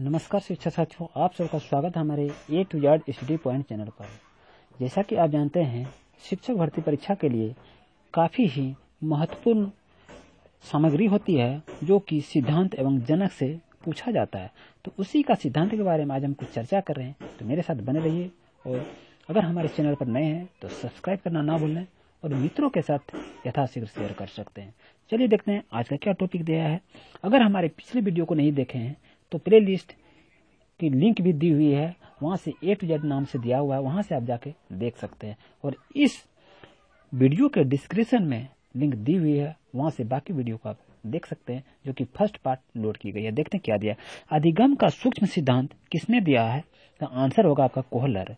नमस्कार शिक्षा साथियों आप सबका स्वागत है हमारे ए टू यार्ड स्टडी पॉइंट चैनल पर जैसा कि आप जानते हैं शिक्षक भर्ती परीक्षा के लिए काफ़ी ही महत्वपूर्ण सामग्री होती है जो कि सिद्धांत एवं जनक से पूछा जाता है तो उसी का सिद्धांत के बारे में आज हम कुछ चर्चा कर रहे हैं तो मेरे साथ बने रहिए और अगर हमारे चैनल पर नए हैं तो सब्सक्राइब करना ना भूलें और मित्रों के साथ यथाशीघ्र शेयर कर सकते हैं चलिए देखते हैं आज का क्या टॉपिक दिया है अगर हमारे पिछले वीडियो को नहीं देखे हैं तो प्ले लिस्ट की लिंक भी दी हुई है वहाँ से ए टू जेड नाम से दिया हुआ है वहाँ से आप जाके देख सकते हैं और इस वीडियो के डिस्क्रिप्शन में लिंक दी हुई है वहाँ से बाकी वीडियो को आप देख सकते हैं जो कि फर्स्ट पार्ट लोड की गई है देखते हैं क्या दिया अधिगम का सूक्ष्म सिद्धांत किसने दिया है तो आंसर होगा आपका कोहलर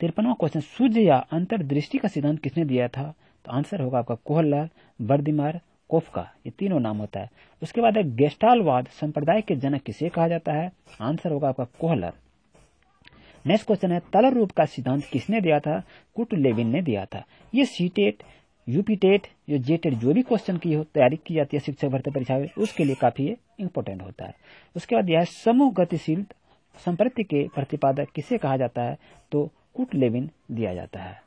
तिरपनवा क्वेश्चन सूर्य या अंतर्दृष्टि का सिद्धांत किसने दिया था तो आंसर होगा आपका कोहलर बर्दिमार कोफका ये तीनों नाम होता है उसके बाद है गेस्टालवाद संप्रदाय के जनक किसे कहा जाता है आंसर होगा आपका कोहलर नेक्स्ट क्वेश्चन है तल रूप का सिद्धांत किसने दिया था कुट लेविन ने दिया था ये सीटेट यूपीटेट या जेटेट जो भी क्वेश्चन की तैयारी की जाती है शिक्षक भर्ती परीक्षा में उसके लिए काफी इंपोर्टेंट होता है उसके बाद यह है समूह गतिशील संप्रति के प्रतिपादक किसे कहा जाता है तो कुट लेविन दिया जाता है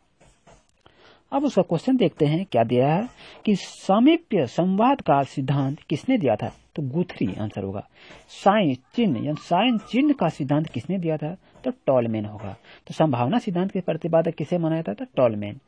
अब उसका क्वेश्चन देखते हैं क्या दिया है कि सामीप्य संवाद का सिद्धांत किसने दिया था तो गुथरी आंसर होगा साइन चिन्ह साइन चिन्ह का सिद्धांत किसने दिया था तो टॉलमेन होगा तो संभावना सिद्धांत के प्रतिपादक किसे माना जाता था तो टॉलमेन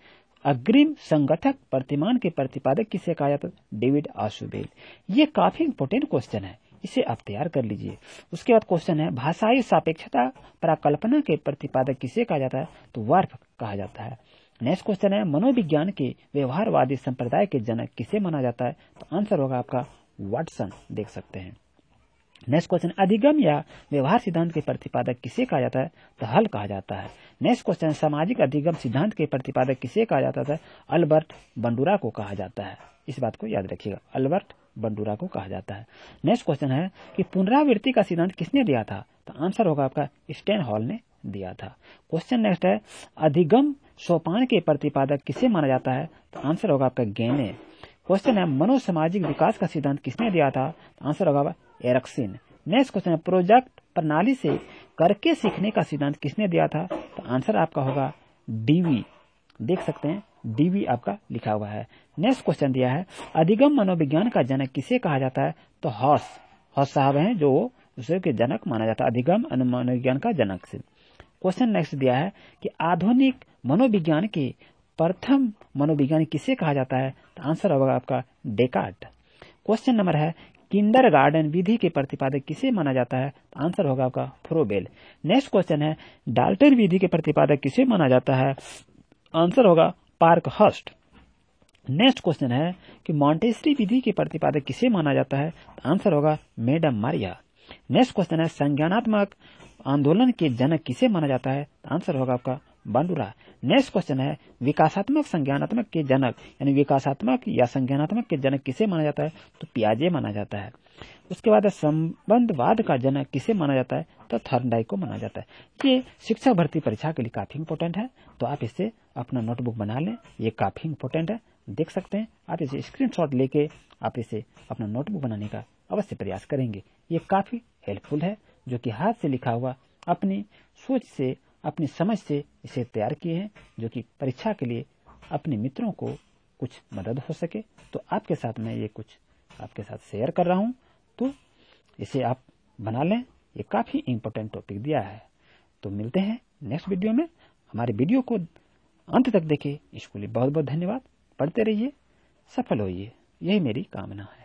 अग्रिम संगठक प्रतिमान के प्रतिपादक किसे कहा जाता डेविड आशुबेल ये काफी इम्पोर्टेंट क्वेश्चन है इसे आप तैयार कर लीजिए उसके बाद क्वेश्चन है भाषाई सापेक्षता पराकल्पना के प्रतिपादक किसे कहा जाता है तो वर्फ कहा जाता है नेक्स्ट क्वेश्चन है मनोविज्ञान के व्यवहारवादी संप्रदाय के जनक किसे माना जाता है तो आंसर होगा आपका वाटसन देख सकते हैं नेक्स्ट क्वेश्चन अधिगम या व्यवहार सिद्धांत के प्रतिपादक किसे कहा जाता है तो हल कहा जाता है नेक्स्ट क्वेश्चन सामाजिक अधिगम सिद्धांत के प्रतिपादक किसे कहा जाता था अल्बर्ट बंडूरा को कहा जाता है इस बात को याद रखिएगा अल्बर्ट बंडूरा को कहा जाता है नेक्स्ट क्वेश्चन है कि पुनरावृत्ति का सिद्धांत किसने दिया था तो आंसर होगा आपका स्टेन हॉल ने दिया था क्वेश्चन नेक्स्ट है अधिगम सोपान के प्रतिपादक किसे माना जाता है तो आंसर होगा आपका गेने क्वेश्चन है मनोसामाजिक विकास का सिद्धांत किसने दिया था तो आंसर होगा एरक्सिन नेक्स्ट क्वेश्चन है प्रोजेक्ट प्रणाली से करके सीखने का सिद्धांत किसने दिया था तो आंसर आपका होगा डीवी देख सकते हैं डीवी आपका लिखा हुआ है नेक्स्ट क्वेश्चन दिया है अधिगम मनोविज्ञान का जनक किसे कहा जाता है तो हॉस हॉस साहब हैं जो उसे के जनक माना जाता है अधिगम मनोविज्ञान का जनक सिद्ध क्वेश्चन नेक्स्ट दिया है कि आधुनिक मनोविज्ञान के प्रथम मनोविज्ञान किसे कहा जाता है तो आंसर होगा आपका डेकार्ट क्वेश्चन नंबर है किंडर गार्डन विधि के प्रतिपादक किसे माना जाता है तो आंसर होगा आपका फ्रोबेल नेक्स्ट क्वेश्चन है डाल्टन विधि के प्रतिपादक किसे माना जाता है आंसर होगा पार्क हस्ट नेक्स्ट क्वेश्चन है कि मॉन्टेसरी विधि के प्रतिपादक किसे माना जाता है आंसर तो होगा मैडम मारिया नेक्स्ट क्वेश्चन है संज्ञानात्मक आंदोलन के जनक किसे माना जाता है आंसर होगा आपका बांडूरा नेक्स्ट क्वेश्चन है विकासात्मक संज्ञानात्मक के जनक यानी विकासात्मक या संज्ञानात्मक के जनक किसे माना जाता है तो पियाजे माना जाता है उसके बाद संबंधवाद का जनक किसे माना जाता है तो थर्नडाई को माना जाता है ये शिक्षा भर्ती परीक्षा के लिए काफी इम्पोर्टेंट है तो आप इसे अपना नोटबुक बना लें ये काफी इम्पोर्टेंट है देख सकते हैं आप इसे शॉट लेके आप इसे अपना नोटबुक बनाने का अवश्य प्रयास करेंगे ये काफी हेल्पफुल है जो कि हाथ से लिखा हुआ अपनी सोच से अपनी समझ से इसे तैयार किए हैं जो कि परीक्षा के लिए अपने मित्रों को कुछ मदद हो सके तो आपके साथ मैं ये कुछ आपके साथ शेयर कर रहा हूँ तो इसे आप बना लें ये काफ़ी इम्पोर्टेंट टॉपिक दिया है तो मिलते हैं नेक्स्ट वीडियो में हमारे वीडियो को अंत तक देखे इसके लिए बहुत बहुत धन्यवाद पढ़ते रहिए सफल होइए यही मेरी कामना है